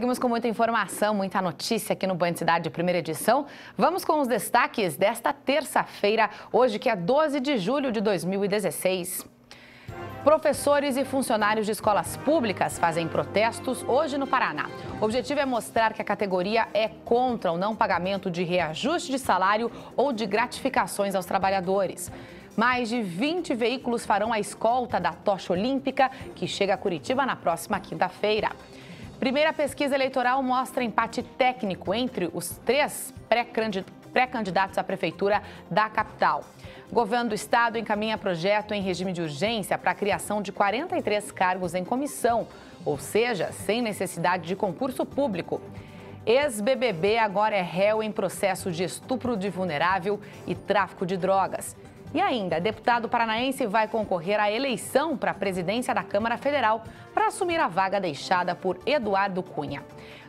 Seguimos com muita informação, muita notícia aqui no Band Cidade, primeira edição. Vamos com os destaques desta terça-feira, hoje que é 12 de julho de 2016. Professores e funcionários de escolas públicas fazem protestos hoje no Paraná. O objetivo é mostrar que a categoria é contra o não pagamento de reajuste de salário ou de gratificações aos trabalhadores. Mais de 20 veículos farão a escolta da tocha olímpica, que chega a Curitiba na próxima quinta-feira. Primeira pesquisa eleitoral mostra empate técnico entre os três pré-candidatos à prefeitura da capital. governo do estado encaminha projeto em regime de urgência para a criação de 43 cargos em comissão, ou seja, sem necessidade de concurso público. Ex-BBB agora é réu em processo de estupro de vulnerável e tráfico de drogas. E ainda, deputado paranaense vai concorrer à eleição para a presidência da Câmara Federal para assumir a vaga deixada por Eduardo Cunha.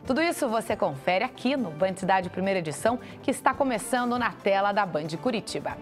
Tudo isso você confere aqui no Band Cidade Primeira Edição, que está começando na tela da Band Curitiba.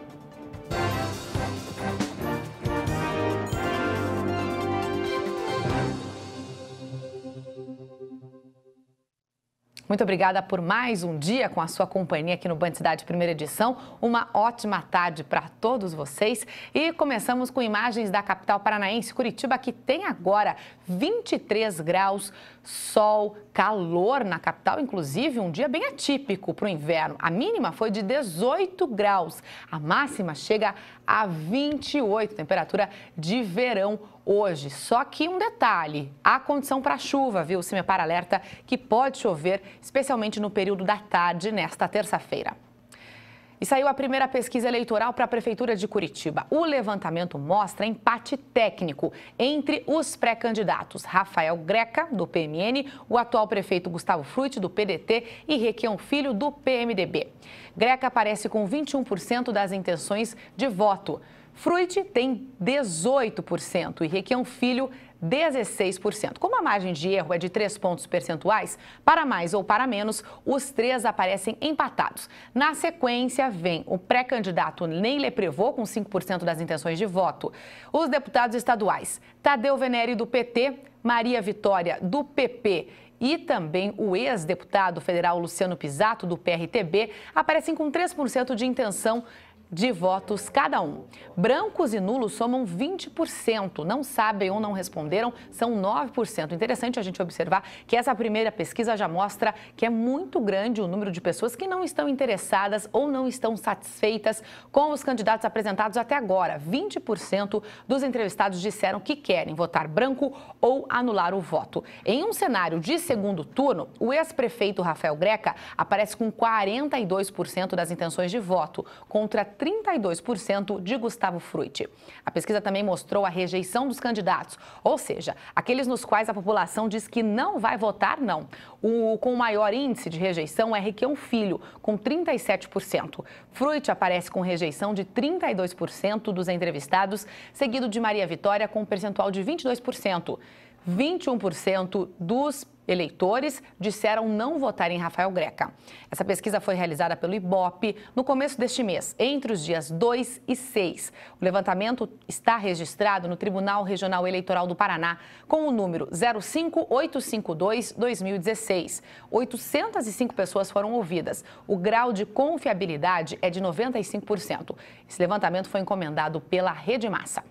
Muito obrigada por mais um dia com a sua companhia aqui no Band Cidade Primeira Edição. Uma ótima tarde para todos vocês. E começamos com imagens da capital paranaense, Curitiba, que tem agora 23 graus sol, calor na capital, inclusive um dia bem atípico para o inverno. A mínima foi de 18 graus, a máxima chega a 28, temperatura de verão hoje. Só que um detalhe, há condição para chuva, viu? O Cimepar alerta que pode chover, especialmente no período da tarde nesta terça-feira. E saiu a primeira pesquisa eleitoral para a Prefeitura de Curitiba. O levantamento mostra empate técnico entre os pré-candidatos Rafael Greca, do PMN, o atual prefeito Gustavo Frutti, do PDT, e Requião Filho, do PMDB. Greca aparece com 21% das intenções de voto. Fruit tem 18% e Requião Filho 16%. Como a margem de erro é de 3 pontos percentuais, para mais ou para menos, os três aparecem empatados. Na sequência, vem o pré-candidato Ney Leprevô, com 5% das intenções de voto. Os deputados estaduais, Tadeu Venere, do PT, Maria Vitória, do PP e também o ex-deputado federal Luciano Pisato, do PRTB, aparecem com 3% de intenção de votos cada um. Brancos e nulos somam 20%, não sabem ou não responderam, são 9%. Interessante a gente observar que essa primeira pesquisa já mostra que é muito grande o número de pessoas que não estão interessadas ou não estão satisfeitas com os candidatos apresentados até agora. 20% dos entrevistados disseram que querem votar branco ou anular o voto. Em um cenário de segundo turno, o ex-prefeito Rafael Greca aparece com 42% das intenções de voto, contra 32% de Gustavo Frutti. A pesquisa também mostrou a rejeição dos candidatos, ou seja, aqueles nos quais a população diz que não vai votar não. O com o maior índice de rejeição é Requião Filho, com 37%. Frutti aparece com rejeição de 32% dos entrevistados, seguido de Maria Vitória com um percentual de 22%. 21% dos eleitores disseram não votar em Rafael Greca. Essa pesquisa foi realizada pelo IBOP no começo deste mês, entre os dias 2 e 6. O levantamento está registrado no Tribunal Regional Eleitoral do Paraná com o número 05852-2016. 805 pessoas foram ouvidas. O grau de confiabilidade é de 95%. Esse levantamento foi encomendado pela Rede Massa.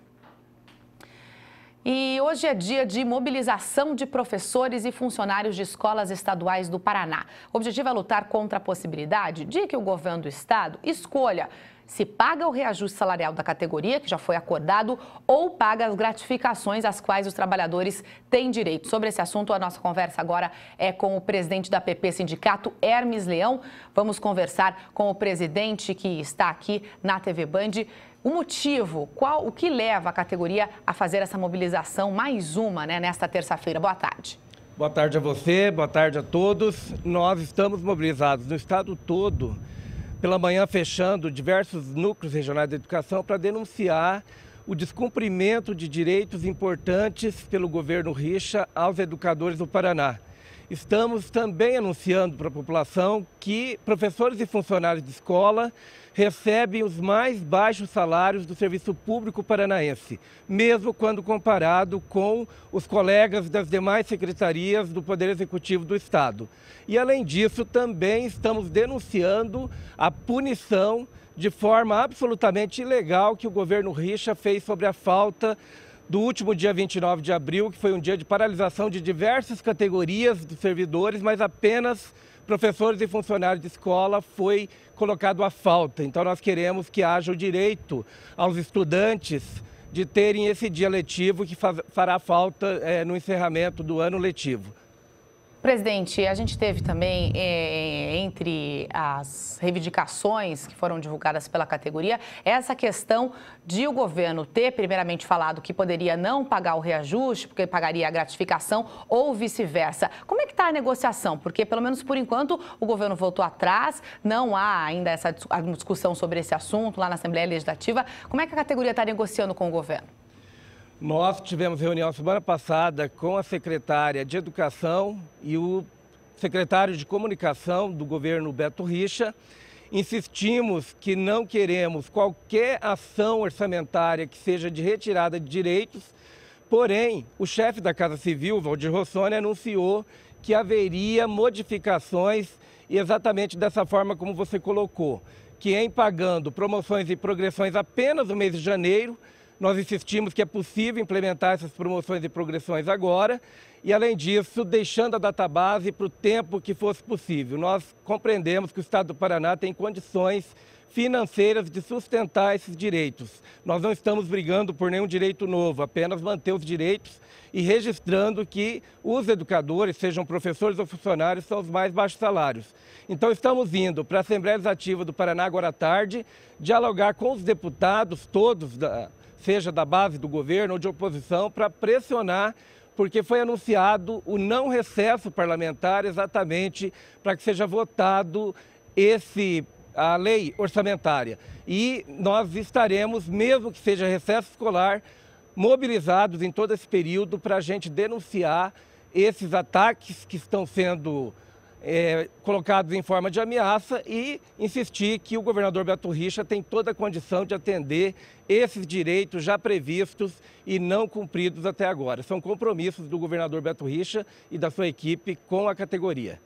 E hoje é dia de mobilização de professores e funcionários de escolas estaduais do Paraná. O objetivo é lutar contra a possibilidade de que o governo do estado escolha se paga o reajuste salarial da categoria, que já foi acordado, ou paga as gratificações às quais os trabalhadores têm direito. Sobre esse assunto, a nossa conversa agora é com o presidente da PP Sindicato, Hermes Leão. Vamos conversar com o presidente que está aqui na TV Band. O motivo, qual o que leva a categoria a fazer essa mobilização, mais uma, né, nesta terça-feira? Boa tarde. Boa tarde a você, boa tarde a todos. Nós estamos mobilizados no estado todo, pela manhã fechando diversos núcleos regionais de educação para denunciar o descumprimento de direitos importantes pelo governo Richa aos educadores do Paraná. Estamos também anunciando para a população que professores e funcionários de escola recebem os mais baixos salários do serviço público paranaense, mesmo quando comparado com os colegas das demais secretarias do Poder Executivo do Estado. E, além disso, também estamos denunciando a punição de forma absolutamente ilegal que o governo Richa fez sobre a falta do último dia 29 de abril, que foi um dia de paralisação de diversas categorias de servidores, mas apenas professores e funcionários de escola foi colocado à falta. Então nós queremos que haja o direito aos estudantes de terem esse dia letivo que fará falta é, no encerramento do ano letivo. Presidente, a gente teve também, eh, entre as reivindicações que foram divulgadas pela categoria, essa questão de o governo ter primeiramente falado que poderia não pagar o reajuste, porque pagaria a gratificação, ou vice-versa. Como é que está a negociação? Porque, pelo menos por enquanto, o governo voltou atrás, não há ainda essa discussão sobre esse assunto lá na Assembleia Legislativa. Como é que a categoria está negociando com o governo? Nós tivemos reunião semana passada com a secretária de Educação e o secretário de Comunicação do governo Beto Richa. Insistimos que não queremos qualquer ação orçamentária que seja de retirada de direitos, porém, o chefe da Casa Civil, Valdir Rossoni, anunciou que haveria modificações e exatamente dessa forma como você colocou, que em pagando promoções e progressões apenas no mês de janeiro, nós insistimos que é possível implementar essas promoções e progressões agora e, além disso, deixando a data-base para o tempo que fosse possível. Nós compreendemos que o Estado do Paraná tem condições financeiras de sustentar esses direitos. Nós não estamos brigando por nenhum direito novo, apenas manter os direitos e registrando que os educadores, sejam professores ou funcionários, são os mais baixos salários. Então, estamos indo para a Assembleia Legislativa do Paraná agora à tarde dialogar com os deputados, todos da, seja da base do governo ou de oposição, para pressionar porque foi anunciado o não recesso parlamentar exatamente para que seja votado esse a lei orçamentária. E nós estaremos, mesmo que seja recesso escolar, mobilizados em todo esse período para a gente denunciar esses ataques que estão sendo é, colocados em forma de ameaça e insistir que o governador Beto Richa tem toda a condição de atender esses direitos já previstos e não cumpridos até agora. São compromissos do governador Beto Richa e da sua equipe com a categoria.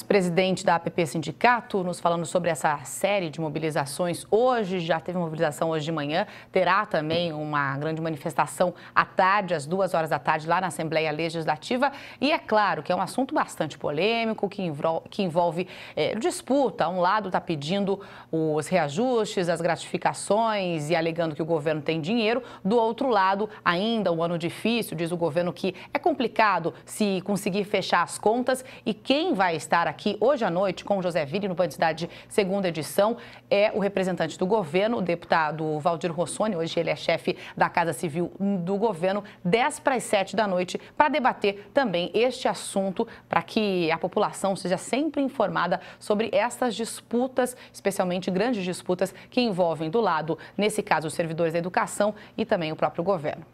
Ex-presidente da APP Sindicato, nos falando sobre essa série de mobilizações hoje, já teve mobilização hoje de manhã, terá também uma grande manifestação à tarde, às duas horas da tarde, lá na Assembleia Legislativa. E é claro que é um assunto bastante polêmico, que envolve, que envolve é, disputa. Um lado está pedindo os reajustes, as gratificações e alegando que o governo tem dinheiro. Do outro lado, ainda um ano difícil, diz o governo que é complicado se conseguir fechar as contas e quem vai estar aqui hoje à noite com José Vini no Band Cidade, segunda edição. É o representante do governo, o deputado Valdir Rossoni. Hoje ele é chefe da Casa Civil do governo, 10 para as 7 da noite, para debater também este assunto, para que a população seja sempre informada sobre essas disputas, especialmente grandes disputas que envolvem do lado, nesse caso, os servidores da educação e também o próprio governo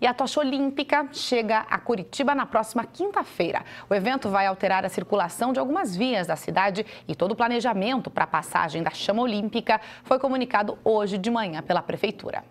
e a tocha olímpica chega a Curitiba na próxima quinta-feira. O evento vai alterar a circulação de algumas vias da cidade e todo o planejamento para a passagem da chama olímpica foi comunicado hoje de manhã pela Prefeitura.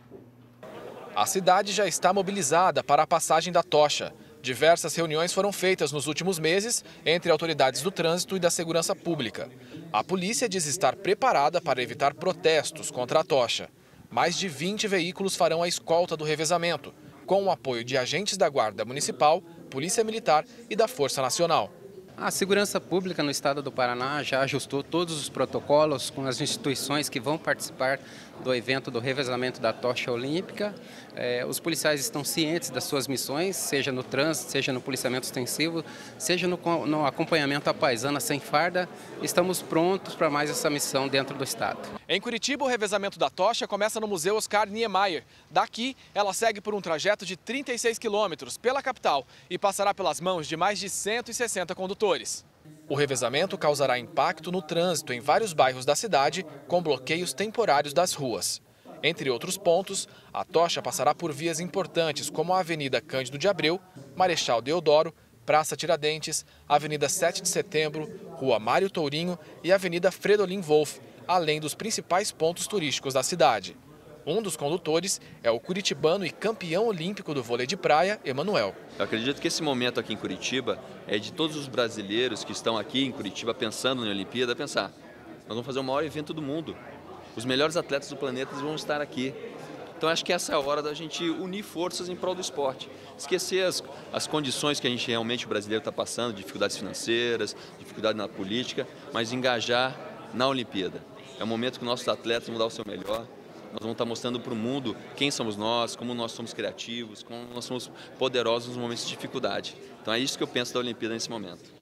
A cidade já está mobilizada para a passagem da tocha. Diversas reuniões foram feitas nos últimos meses entre autoridades do trânsito e da segurança pública. A polícia diz estar preparada para evitar protestos contra a tocha. Mais de 20 veículos farão a escolta do revezamento com o apoio de agentes da Guarda Municipal, Polícia Militar e da Força Nacional. A segurança pública no estado do Paraná já ajustou todos os protocolos com as instituições que vão participar do evento do revezamento da tocha olímpica. É, os policiais estão cientes das suas missões, seja no trânsito, seja no policiamento extensivo, seja no, no acompanhamento à paisana sem farda. Estamos prontos para mais essa missão dentro do estado. Em Curitiba, o revezamento da tocha começa no Museu Oscar Niemeyer. Daqui, ela segue por um trajeto de 36 quilômetros pela capital e passará pelas mãos de mais de 160 condutores setores. O revezamento causará impacto no trânsito em vários bairros da cidade, com bloqueios temporários das ruas. Entre outros pontos, a tocha passará por vias importantes como a Avenida Cândido de Abreu, Marechal Deodoro, Praça Tiradentes, Avenida 7 de Setembro, Rua Mário Tourinho e Avenida Fredolin Wolff, além dos principais pontos turísticos da cidade. Um dos condutores é o curitibano e campeão olímpico do vôlei de praia, Emanuel. Eu acredito que esse momento aqui em Curitiba é de todos os brasileiros que estão aqui em Curitiba pensando na Olimpíada, pensar, nós vamos fazer o maior evento do mundo. Os melhores atletas do planeta vão estar aqui. Então acho que essa é a hora da gente unir forças em prol do esporte. Esquecer as, as condições que a gente realmente, o brasileiro, está passando, dificuldades financeiras, dificuldade na política, mas engajar na Olimpíada. É o momento que nossos atletas vão dar o seu melhor, nós vamos estar mostrando para o mundo quem somos nós, como nós somos criativos, como nós somos poderosos nos momentos de dificuldade. Então é isso que eu penso da Olimpíada nesse momento.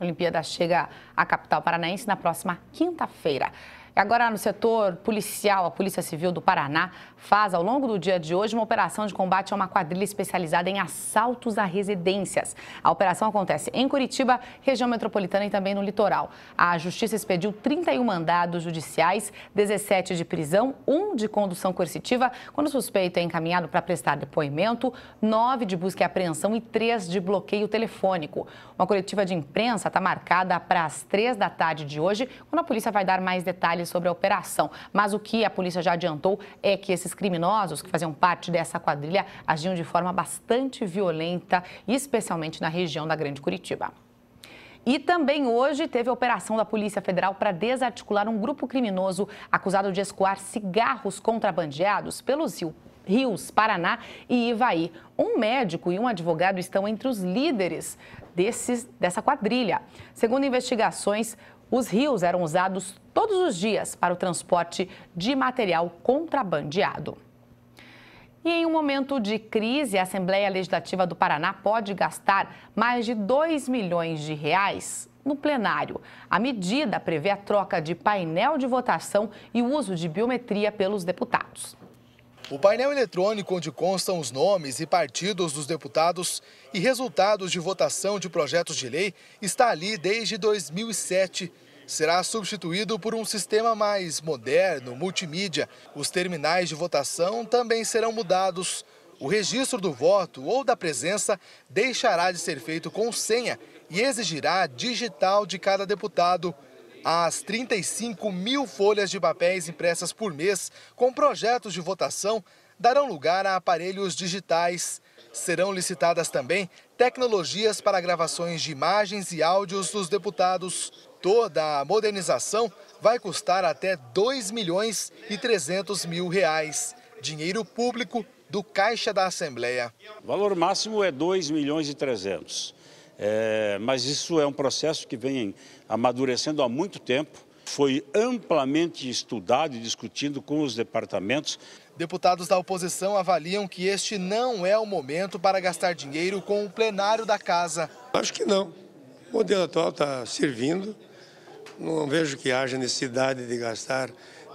A Olimpíada chega à capital paranaense na próxima quinta-feira. Agora, no setor policial, a Polícia Civil do Paraná faz, ao longo do dia de hoje, uma operação de combate a uma quadrilha especializada em assaltos a residências. A operação acontece em Curitiba, região metropolitana e também no litoral. A Justiça expediu 31 mandados judiciais, 17 de prisão, um de condução coercitiva, quando o suspeito é encaminhado para prestar depoimento, nove de busca e apreensão e três de bloqueio telefônico. Uma coletiva de imprensa está marcada para as três da tarde de hoje, quando a polícia vai dar mais detalhes detalhes sobre a operação. Mas o que a polícia já adiantou é que esses criminosos que faziam parte dessa quadrilha agiam de forma bastante violenta, especialmente na região da Grande Curitiba. E também hoje teve a operação da Polícia Federal para desarticular um grupo criminoso acusado de escoar cigarros contrabandeados pelos rios Paraná e Ivaí. Um médico e um advogado estão entre os líderes desses, dessa quadrilha. Segundo investigações, os rios eram usados todos os dias para o transporte de material contrabandeado. E em um momento de crise, a Assembleia Legislativa do Paraná pode gastar mais de 2 milhões de reais no plenário. A medida prevê a troca de painel de votação e o uso de biometria pelos deputados. O painel eletrônico onde constam os nomes e partidos dos deputados e resultados de votação de projetos de lei está ali desde 2007, será substituído por um sistema mais moderno, multimídia. Os terminais de votação também serão mudados. O registro do voto ou da presença deixará de ser feito com senha e exigirá digital de cada deputado. As 35 mil folhas de papéis impressas por mês com projetos de votação darão lugar a aparelhos digitais. Serão licitadas também tecnologias para gravações de imagens e áudios dos deputados motor da modernização vai custar até 2 milhões e 300 mil reais, dinheiro público do Caixa da Assembleia. O valor máximo é 2 milhões e 300, é, mas isso é um processo que vem amadurecendo há muito tempo, foi amplamente estudado e discutido com os departamentos. Deputados da oposição avaliam que este não é o momento para gastar dinheiro com o plenário da casa. Acho que não. O modelo atual está servindo não vejo que haja necessidade de gastar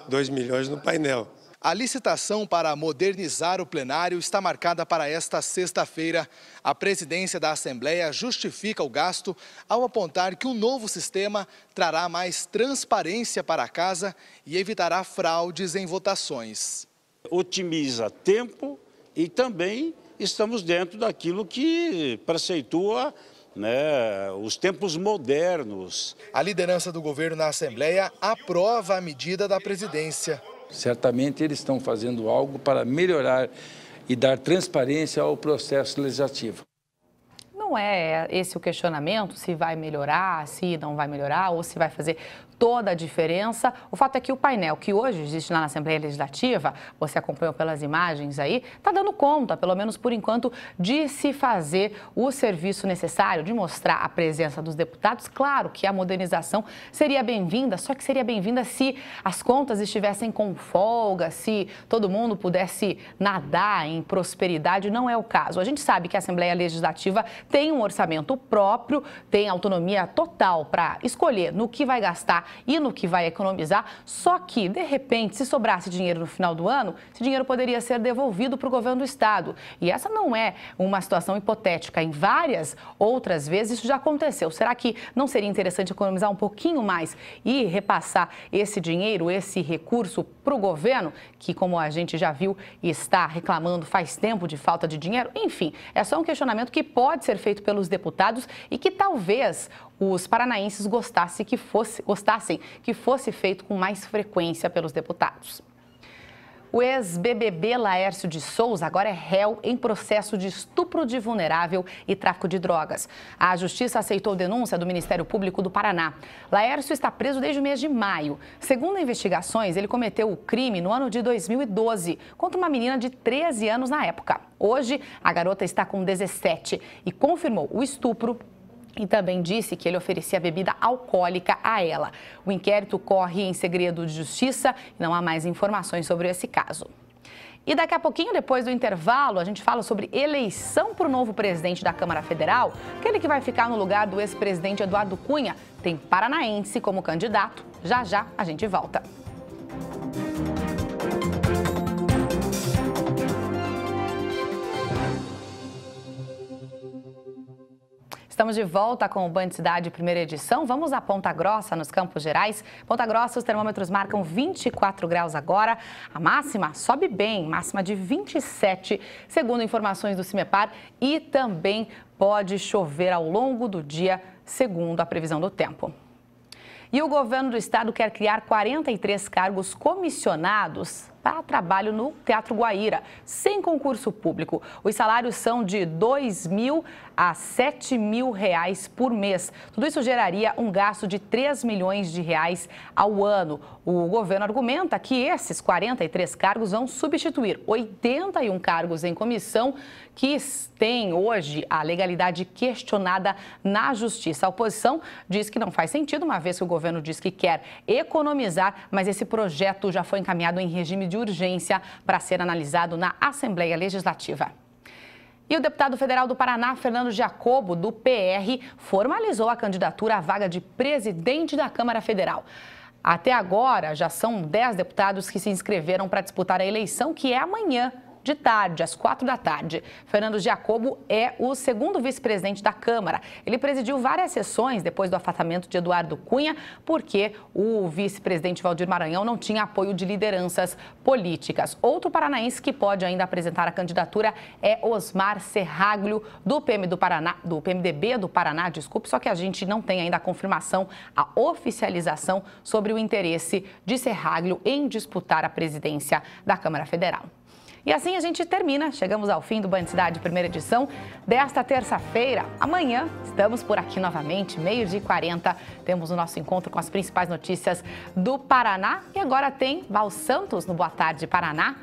2 milhões no painel. A licitação para modernizar o plenário está marcada para esta sexta-feira. A presidência da Assembleia justifica o gasto ao apontar que o um novo sistema trará mais transparência para a casa e evitará fraudes em votações. Otimiza tempo e também estamos dentro daquilo que preceitua né, os tempos modernos. A liderança do governo na Assembleia aprova a medida da presidência. Certamente eles estão fazendo algo para melhorar e dar transparência ao processo legislativo não é esse o questionamento, se vai melhorar, se não vai melhorar ou se vai fazer toda a diferença. O fato é que o painel que hoje existe lá na Assembleia Legislativa, você acompanhou pelas imagens aí, está dando conta, pelo menos por enquanto, de se fazer o serviço necessário, de mostrar a presença dos deputados. Claro que a modernização seria bem-vinda, só que seria bem-vinda se as contas estivessem com folga, se todo mundo pudesse nadar em prosperidade. Não é o caso. A gente sabe que a Assembleia Legislativa tem tem um orçamento próprio, tem autonomia total para escolher no que vai gastar e no que vai economizar. Só que, de repente, se sobrasse dinheiro no final do ano, esse dinheiro poderia ser devolvido para o governo do estado. E essa não é uma situação hipotética. Em várias outras vezes isso já aconteceu. Será que não seria interessante economizar um pouquinho mais e repassar esse dinheiro, esse recurso para o governo, que, como a gente já viu, está reclamando faz tempo de falta de dinheiro? Enfim, é só um questionamento que pode ser feito feito pelos deputados e que talvez os paranaenses gostassem que fosse, gostassem que fosse feito com mais frequência pelos deputados. O ex-BBB Laércio de Souza agora é réu em processo de estupro de vulnerável e tráfico de drogas. A justiça aceitou denúncia do Ministério Público do Paraná. Laércio está preso desde o mês de maio. Segundo investigações, ele cometeu o crime no ano de 2012 contra uma menina de 13 anos na época. Hoje, a garota está com 17 e confirmou o estupro e também disse que ele oferecia bebida alcoólica a ela. O inquérito corre em segredo de justiça e não há mais informações sobre esse caso. E daqui a pouquinho, depois do intervalo, a gente fala sobre eleição para o novo presidente da Câmara Federal, aquele que vai ficar no lugar do ex-presidente Eduardo Cunha. Tem paranaense como candidato. Já já a gente volta. Estamos de volta com o Band Cidade, primeira edição. Vamos a Ponta Grossa, nos Campos Gerais. Ponta Grossa, os termômetros marcam 24 graus agora. A máxima sobe bem, máxima de 27, segundo informações do CIMEPAR. E também pode chover ao longo do dia, segundo a previsão do tempo. E o governo do estado quer criar 43 cargos comissionados para trabalho no Teatro Guaíra, sem concurso público. Os salários são de R$ 2.000 a R$ 7.000 por mês. Tudo isso geraria um gasto de 3 milhões de reais ao ano. O governo argumenta que esses 43 cargos vão substituir 81 cargos em comissão que têm hoje a legalidade questionada na justiça. A oposição diz que não faz sentido, uma vez que o governo diz que quer economizar, mas esse projeto já foi encaminhado em regime de urgência para ser analisado na Assembleia Legislativa. E o deputado federal do Paraná, Fernando Jacobo, do PR, formalizou a candidatura à vaga de presidente da Câmara Federal. Até agora, já são 10 deputados que se inscreveram para disputar a eleição, que é amanhã de tarde, às quatro da tarde. Fernando Jacobo é o segundo vice-presidente da Câmara. Ele presidiu várias sessões depois do afastamento de Eduardo Cunha, porque o vice-presidente Valdir Maranhão não tinha apoio de lideranças políticas. Outro paranaense que pode ainda apresentar a candidatura é Osmar Serraglio, do PM do Paraná, do PMDB do Paraná, desculpe, só que a gente não tem ainda a confirmação, a oficialização sobre o interesse de Serraglio em disputar a presidência da Câmara Federal. E assim a gente termina. Chegamos ao fim do Band Cidade primeira edição desta terça-feira. Amanhã estamos por aqui novamente, meio de 40. Temos o nosso encontro com as principais notícias do Paraná. E agora tem Val Santos no Boa Tarde Paraná.